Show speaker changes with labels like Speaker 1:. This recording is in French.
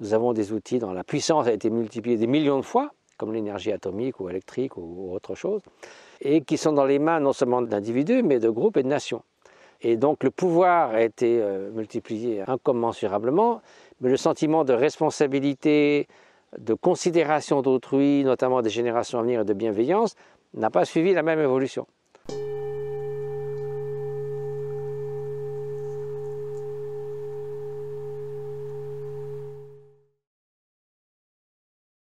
Speaker 1: Nous avons des outils dont la puissance a été multipliée des millions de fois, comme l'énergie atomique ou électrique ou autre chose, et qui sont dans les mains non seulement d'individus, mais de groupes et de nations. Et donc le pouvoir a été euh, multiplié incommensurablement, mais le sentiment de responsabilité, de considération d'autrui, notamment des générations à venir et de bienveillance, n'a pas suivi la même évolution.